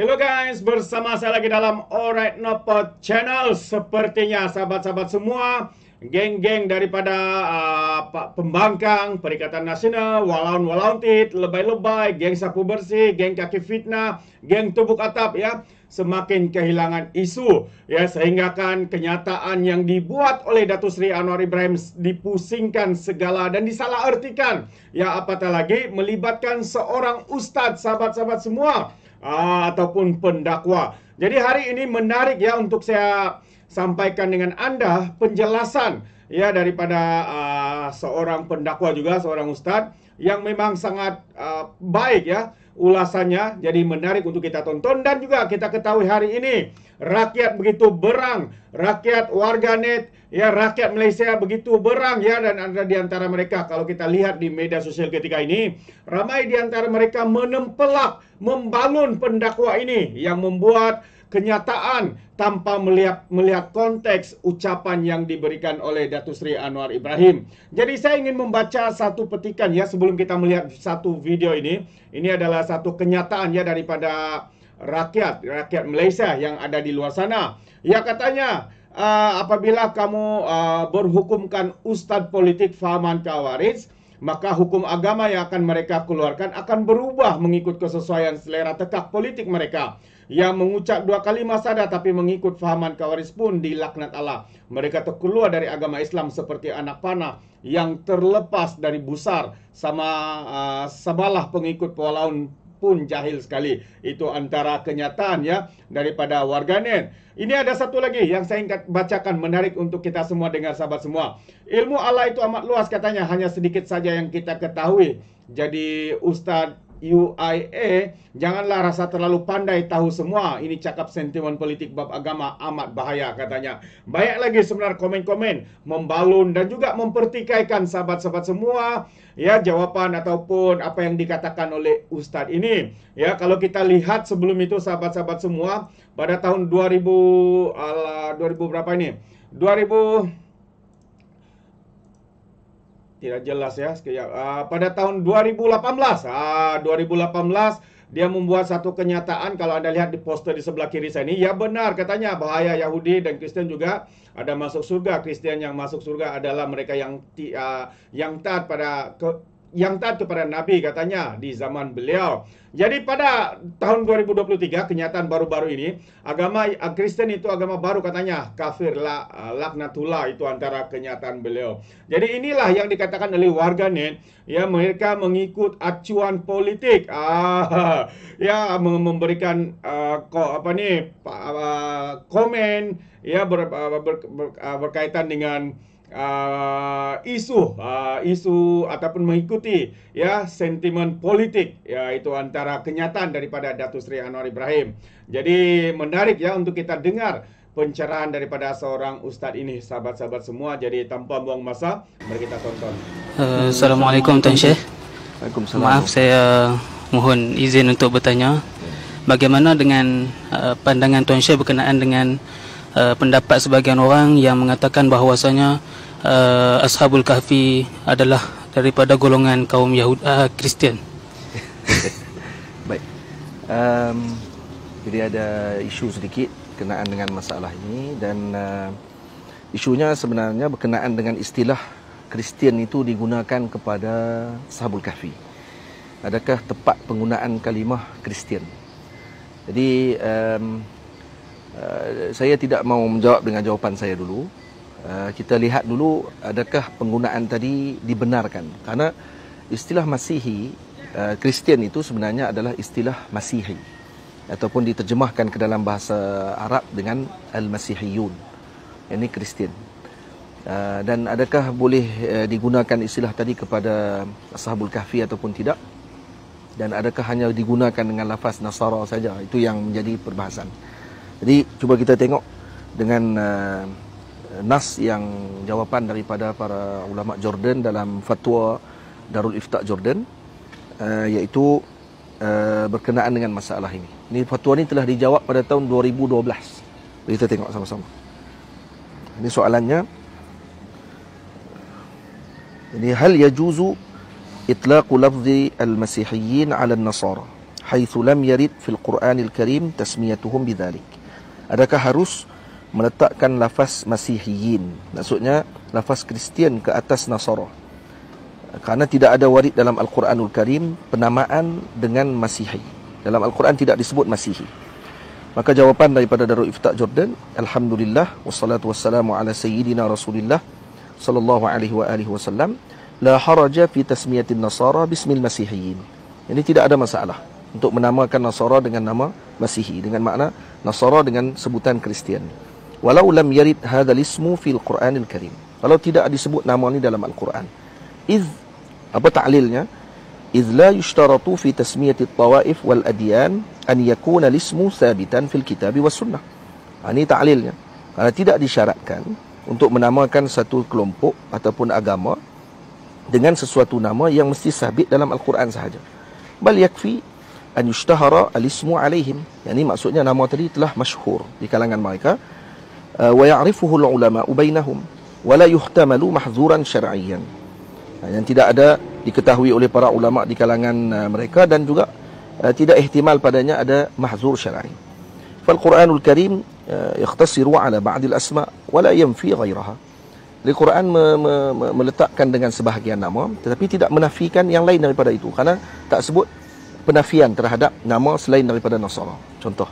Hello guys, bersama saya lagi dalam Alright Nopot Channel. Sepertinya sahabat-sahabat semua, geng-geng daripada uh, pembangkang, Perikatan Nasional, walaun-walaun tit, lebay-lebay, geng sapu bersih, geng kaki fitnah, geng tubuk atap ya, semakin kehilangan isu ya sehingga kan kenyataan yang dibuat oleh Datu Sri Anwar Ibrahim dipusingkan segala dan disalahartikan ya apatah lagi melibatkan seorang ustadz sahabat-sahabat semua uh, ataupun pendakwa. Jadi hari ini menarik ya untuk saya sampaikan dengan anda penjelasan ya daripada uh, seorang pendakwa juga seorang Ustaz yang memang sangat uh, baik ya ulasannya jadi menarik untuk kita tonton dan juga kita ketahui hari ini rakyat begitu berang rakyat warganet ya rakyat Malaysia begitu berang ya dan ada di antara mereka kalau kita lihat di media sosial ketika ini ramai di antara mereka menempelak membangun pendakwa ini yang membuat kenyataan tanpa melihat melihat konteks ucapan yang diberikan oleh Datu Sri Anwar Ibrahim. Jadi saya ingin membaca satu petikan ya sebelum kita melihat satu video ini. Ini adalah satu kenyataan ya daripada rakyat rakyat Malaysia yang ada di luar sana. Ya katanya uh, apabila kamu uh, berhukumkan ustaz politik Fahman Kawaris maka hukum agama yang akan mereka keluarkan akan berubah mengikut kesesuaian selera tekak politik mereka. Yang mengucap dua kali masada tapi mengikut fahaman kawaris pun dilaknat Allah. Mereka terkeluar dari agama Islam seperti anak panah yang terlepas dari busar sama uh, ah, sebalah pengikut pewalaun pun jahil sekali. Itu antara kenyataan ya daripada warganet. Ini ada satu lagi yang saya ingat bacakan menarik untuk kita semua dengar sahabat semua. Ilmu Allah itu amat luas katanya hanya sedikit saja yang kita ketahui. Jadi Ustaz UIA janganlah rasa terlalu pandai tahu semua ini cakap sentimen politik bab agama amat bahaya katanya banyak lagi sebenarnya komen-komen membalun dan juga mempertikaikan sahabat-sahabat semua ya jawapan ataupun apa yang dikatakan oleh ustaz ini ya kalau kita lihat sebelum itu sahabat-sahabat semua pada tahun 2000 ala 2000 berapa ini 2000 tidak jelas ya sekejap. Uh, pada tahun 2018 ah 2018 dia membuat satu kenyataan kalau anda lihat di poster di sebelah kiri saya ini ya benar katanya bahaya Yahudi dan Kristen juga ada masuk surga Kristen yang masuk surga adalah mereka yang uh, yang taat pada ke, yang taat kepada Nabi katanya di zaman beliau. Jadi pada tahun 2023 kenyataan baru-baru ini agama Kristen itu agama baru katanya kafir la, laknatullah itu antara kenyataan beliau. Jadi inilah yang dikatakan oleh warga net, ya mereka mengikut acuan politik ah, ya memberikan uh, apa nih komen ya ber, ber, ber, ber, berkaitan dengan uh, isu uh, isu ataupun mengikuti ya sentimen politik ya itu antara kenyataan daripada Datu Sri Anwar Ibrahim. Jadi menarik ya untuk kita dengar pencerahan daripada seorang ustaz ini sahabat-sahabat semua. Jadi tanpa buang masa mari kita tonton. Eh, Assalamualaikum Tuan Syekh. Waalaikumsalam. Maaf saya eh, mohon izin untuk bertanya. Bagaimana dengan uh, pandangan Tuan Syekh berkenaan dengan uh, pendapat sebagian orang yang mengatakan bahawasanya uh, Ashabul Kahfi adalah daripada golongan kaum Yahudi uh, eh, Kristian. Baik. Um, jadi ada isu sedikit berkenaan dengan masalah ini dan uh, isunya sebenarnya berkenaan dengan istilah Kristian itu digunakan kepada Ashabul Kahfi. Adakah tepat penggunaan kalimah Kristian? Jadi um, uh, saya tidak mau menjawab dengan jawapan saya dulu Eh, kita lihat dulu adakah penggunaan tadi dibenarkan kerana istilah masihi eh, Kristian itu sebenarnya adalah istilah masihi ataupun diterjemahkan ke dalam bahasa Arab dengan al-masihiyun ini Kristian eh, dan adakah boleh digunakan istilah tadi kepada Ashabul Kahfi ataupun tidak dan adakah hanya digunakan dengan lafaz Nasara saja itu yang menjadi perbahasan jadi cuba kita tengok dengan uh, nas yang jawapan daripada para ulama Jordan dalam fatwa Darul Ifta Jordan uh, iaitu uh, berkenaan dengan masalah ini. Ini fatwa ini telah dijawab pada tahun 2012. Kita tengok sama-sama. Ini soalannya ini hal yajuzu itlaq lafzi al-masihiyyin 'ala an-nasara haitsu lam yarid fil Qur'anil Karim tasmiyatuhum bidzalik. Adakah harus meletakkan lafaz Masihiyin maksudnya lafaz Kristian ke atas Nasara kerana tidak ada warid dalam Al-Quranul Karim penamaan dengan Masihi dalam Al-Quran tidak disebut Masihi maka jawapan daripada Darul Iftah Jordan Alhamdulillah wassalatu wassalamu ala sayyidina Rasulullah, sallallahu alaihi wa alihi wasallam la haraja fi tasmiyatin Nasara bismil Masihiyin ini tidak ada masalah untuk menamakan Nasara dengan nama Masihi dengan makna Nasara dengan sebutan Kristian walau lam yarid hadzal ismu fil Qur'anil Karim. Kalau tidak disebut nama ini dalam Al-Quran. Iz apa ta'lilnya? Iz la yushtaratu fi tasmiyati at-tawaif wal a'diyan an yakuna lismu sabitan fil kitab was sunnah. Ini ha, ta'lilnya. Karena ha, tidak disyaratkan untuk menamakan satu kelompok ataupun agama dengan sesuatu nama yang mesti sabit dalam Al-Quran sahaja. Bal yakfi an yushtahara al-ismu alaihim. Yang ini maksudnya nama tadi telah masyhur di kalangan mereka. ويعرفه العلماء بينهم ولا يحتمل محظورا شرعيا yang tidak ada diketahui oleh para ulama di kalangan uh, mereka dan juga uh, tidak ihtimal padanya ada mahzur syar'i. Fal Quranul Karim ikhtasiru uh, ala ba'd al asma wa la yanfi ghairaha. Al Quran meletakkan dengan sebahagian nama tetapi tidak menafikan yang lain daripada itu kerana tak sebut penafian terhadap nama selain daripada Nasara. Contoh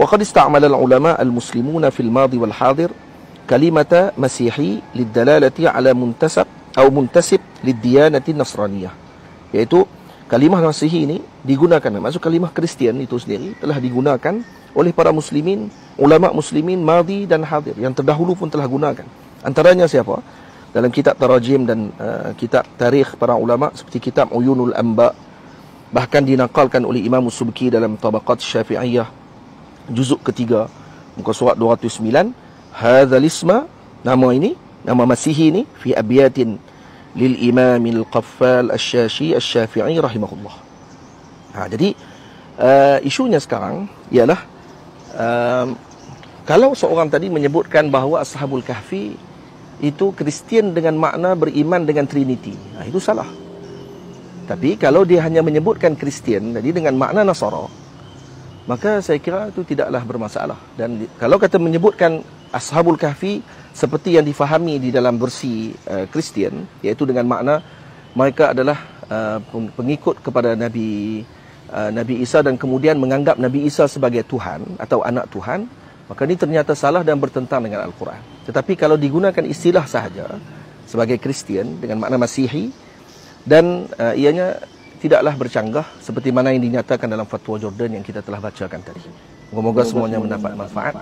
وقد استعمل العلماء المسلمون في الماضي والحاضر كلمة مسيحي للدلالة على منتسب أو منتسب للديانة النصرانية yaitu kalimah Masihi ini digunakan maksud kalimah Kristian itu sendiri telah digunakan oleh para muslimin ulama muslimin madi dan hadir yang terdahulu pun telah gunakan antaranya siapa dalam kitab tarajim dan uh, kitab tarikh para ulama seperti kitab Uyunul Anba bahkan dinakalkan oleh Imam Subki dalam Tabaqat Syafi'iyah juzuk ketiga muka surat 209 hadzal isma nama ini nama masihi ini fi abiyatin lil imam al qaffal asy-syashi asy-syafi'i rahimahullah ha jadi uh, isunya sekarang ialah uh, kalau seorang tadi menyebutkan bahawa ashabul kahfi itu kristian dengan makna beriman dengan trinity ha, itu salah tapi kalau dia hanya menyebutkan kristian jadi dengan makna nasara maka saya kira itu tidaklah bermasalah dan kalau kata menyebutkan ashabul kahfi seperti yang difahami di dalam versi eh, Kristian uh, iaitu dengan makna mereka adalah uh, pengikut kepada nabi uh, nabi Isa dan kemudian menganggap nabi Isa sebagai tuhan atau anak tuhan maka ini ternyata salah dan bertentang dengan al-Quran tetapi kalau digunakan istilah sahaja sebagai Kristian dengan makna Masihi dan uh, ianya tidaklah bercanggah seperti mana yang dinyatakan dalam fatwa Jordan yang kita telah bacakan tadi. Semoga semuanya mendapat manfaat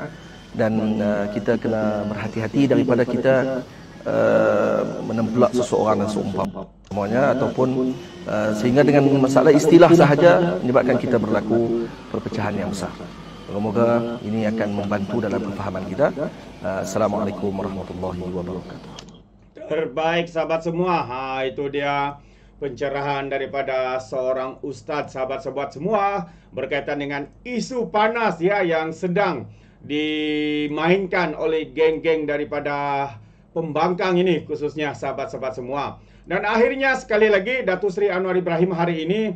dan uh, kita kena berhati-hati daripada kita uh, menemplak seseorang dan seumpama semuanya ataupun uh, sehingga dengan masalah istilah sahaja menyebabkan kita berlaku perpecahan yang besar. Semoga ini akan membantu dalam pemahaman kita. Uh, Assalamualaikum warahmatullahi wabarakatuh. Terbaik sahabat semua. Ha itu dia pencerahan daripada seorang ustaz sahabat sahabat semua berkaitan dengan isu panas ya yang sedang dimainkan oleh geng-geng daripada pembangkang ini khususnya sahabat-sahabat semua. Dan akhirnya sekali lagi Datu Sri Anwar Ibrahim hari ini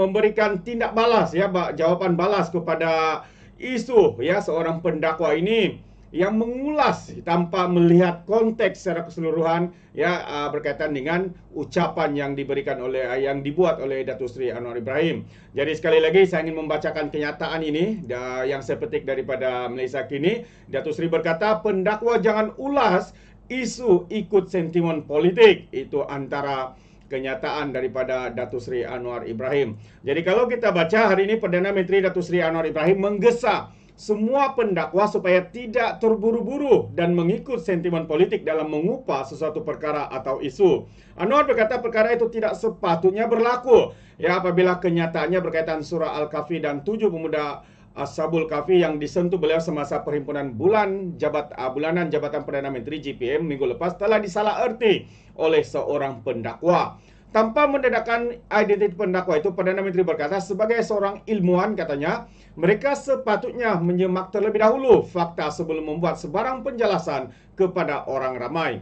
memberikan tindak balas ya jawapan balas kepada isu ya seorang pendakwa ini yang mengulas tanpa melihat konteks secara keseluruhan ya ah, berkaitan dengan ucapan yang diberikan oleh ah, yang dibuat oleh Datuk Sri Anwar Ibrahim. Jadi sekali lagi saya ingin membacakan kenyataan ini yang saya petik daripada Malaysia kini. Datuk Sri berkata pendakwa jangan ulas isu ikut sentimen politik itu antara kenyataan daripada Datu Sri Anwar Ibrahim. Jadi kalau kita baca hari ini Perdana Menteri Datu Sri Anwar Ibrahim menggesa semua pendakwa supaya tidak terburu-buru dan mengikut sentimen politik dalam mengupah sesuatu perkara atau isu. Anwar berkata perkara itu tidak sepatutnya berlaku. Ya, apabila kenyataannya berkaitan surah al kafi dan tujuh pemuda Ashabul Kafi yang disentuh beliau semasa perhimpunan bulan jabat ah, bulanan Jabatan Perdana Menteri JPM minggu lepas telah disalah erti oleh seorang pendakwa. Tanpa mendedahkan identiti pendakwa itu, Perdana Menteri berkata sebagai seorang ilmuwan katanya, mereka sepatutnya menyemak terlebih dahulu fakta sebelum membuat sebarang penjelasan kepada orang ramai.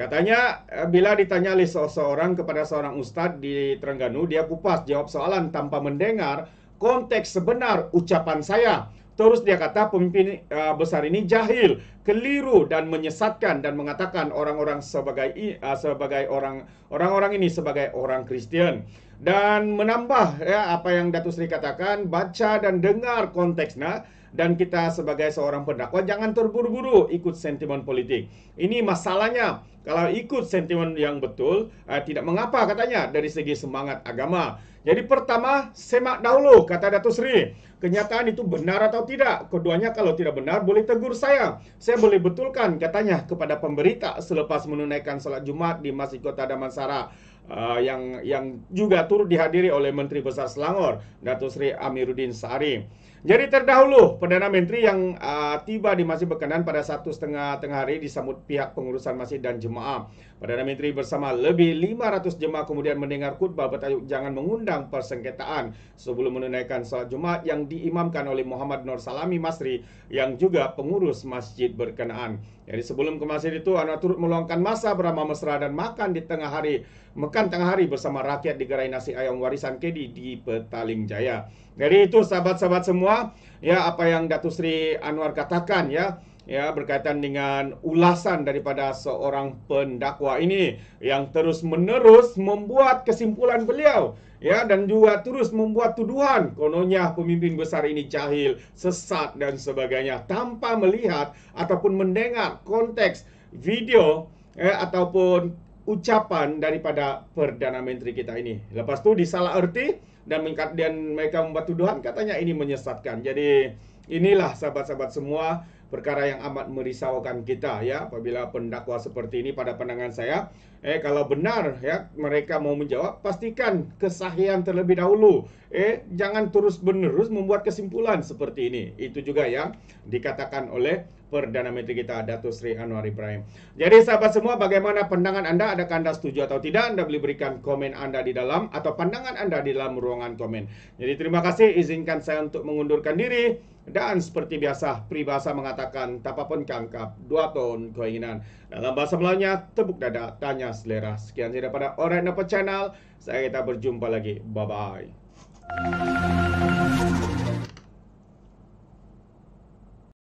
Katanya eh, bila ditanya oleh seorang kepada seorang ustaz di Terengganu, dia kupas jawab soalan tanpa mendengar konteks sebenar ucapan saya. Terus dia kata pemimpin eh, besar ini jahil keliru dan menyesatkan dan mengatakan orang-orang sebagai ah, sebagai orang orang-orang ini sebagai orang Kristian dan menambah ya apa yang Datuk Seri katakan baca dan dengar konteksnya dan kita sebagai seorang pendakwa jangan terburu-buru ikut sentimen politik. Ini masalahnya. Kalau ikut sentimen yang betul eh, tidak mengapa katanya dari segi semangat agama. Jadi pertama semak dahulu kata Datuk Seri. Kenyataan itu benar atau tidak? Keduanya kalau tidak benar boleh tegur saya. Saya boleh betulkan katanya kepada pemberita selepas menunaikan salat Jumat di Masjid Kota Damansara uh, yang yang juga turut dihadiri oleh Menteri Besar Selangor Datuk Seri Amiruddin Sari. Jadi terdahulu Perdana Menteri yang uh, tiba di Masjid Berkenan pada satu setengah tengah hari disambut pihak pengurusan masjid dan jemaah. Perdana Menteri bersama lebih 500 jemaah kemudian mendengar khutbah bertajuk Jangan Mengundang Persengketaan sebelum menunaikan salat jumaat yang diimamkan oleh Muhammad Nur Salami Masri yang juga pengurus masjid berkenaan. Jadi sebelum ke masjid itu, anak turut meluangkan masa beramah mesra dan makan di tengah hari. Makan tengah hari bersama rakyat di gerai nasi ayam warisan Kedi di Petaling Jaya. Jadi itu sahabat-sahabat semua, ya apa yang Datu Sri Anwar katakan ya, ya berkaitan dengan ulasan daripada seorang pendakwa ini yang terus-menerus membuat kesimpulan beliau ya dan juga terus membuat tuduhan kononnya pemimpin besar ini jahil, sesat dan sebagainya tanpa melihat ataupun mendengar konteks video eh, ataupun ucapan daripada perdana menteri kita ini. Lepas tu disalah erti dan mengkat mereka membuat tuduhan katanya ini menyesatkan. Jadi inilah sahabat-sahabat semua perkara yang amat merisaukan kita ya apabila pendakwa seperti ini pada pandangan saya eh kalau benar ya mereka mau menjawab pastikan kesahihan terlebih dahulu eh jangan terus benerus membuat kesimpulan seperti ini itu juga ya dikatakan oleh Perdana Menteri kita Datuk Sri Anwar Ibrahim. Jadi sahabat semua bagaimana pandangan Anda? Adakah Anda setuju atau tidak? Anda boleh berikan komen Anda di dalam atau pandangan Anda di dalam ruangan komen. Jadi terima kasih izinkan saya untuk mengundurkan diri. Dan seperti biasa, peribahasa mengatakan tak pun kangkap dua tahun keinginan. Dalam bahasa Melayunya, tepuk dada, tanya selera. Sekian saja daripada Orang Channel. Saya kita berjumpa lagi. Bye-bye.